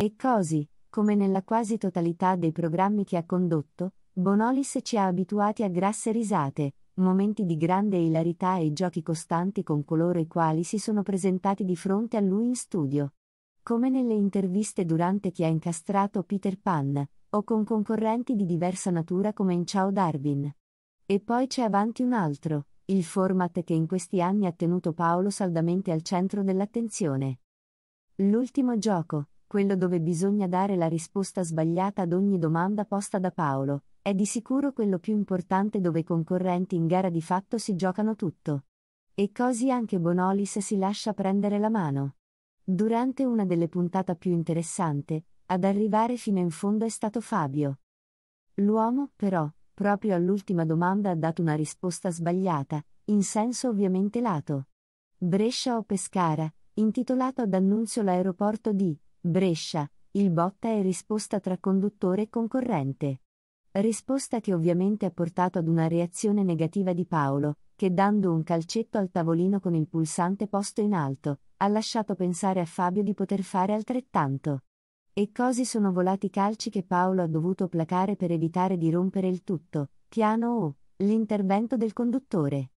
E così, come nella quasi totalità dei programmi che ha condotto, Bonolis ci ha abituati a grasse risate, momenti di grande ilarità e giochi costanti con coloro i quali si sono presentati di fronte a lui in studio. Come nelle interviste durante chi ha incastrato Peter Pan, o con concorrenti di diversa natura come in Ciao Darwin. E poi c'è avanti un altro, il format che in questi anni ha tenuto Paolo saldamente al centro dell'attenzione. L'ultimo gioco, quello dove bisogna dare la risposta sbagliata ad ogni domanda posta da Paolo, è di sicuro quello più importante dove i concorrenti in gara di fatto si giocano tutto. E così anche Bonolis si lascia prendere la mano. Durante una delle puntate più interessanti, ad arrivare fino in fondo è stato Fabio. L'uomo, però, proprio all'ultima domanda ha dato una risposta sbagliata, in senso ovviamente lato. Brescia o Pescara, intitolato ad Annunzio l'aeroporto di Brescia, il botta e risposta tra conduttore e concorrente. Risposta che ovviamente ha portato ad una reazione negativa di Paolo, che dando un calcetto al tavolino con il pulsante posto in alto, ha lasciato pensare a Fabio di poter fare altrettanto. E così sono volati calci che Paolo ha dovuto placare per evitare di rompere il tutto, piano o l'intervento del conduttore.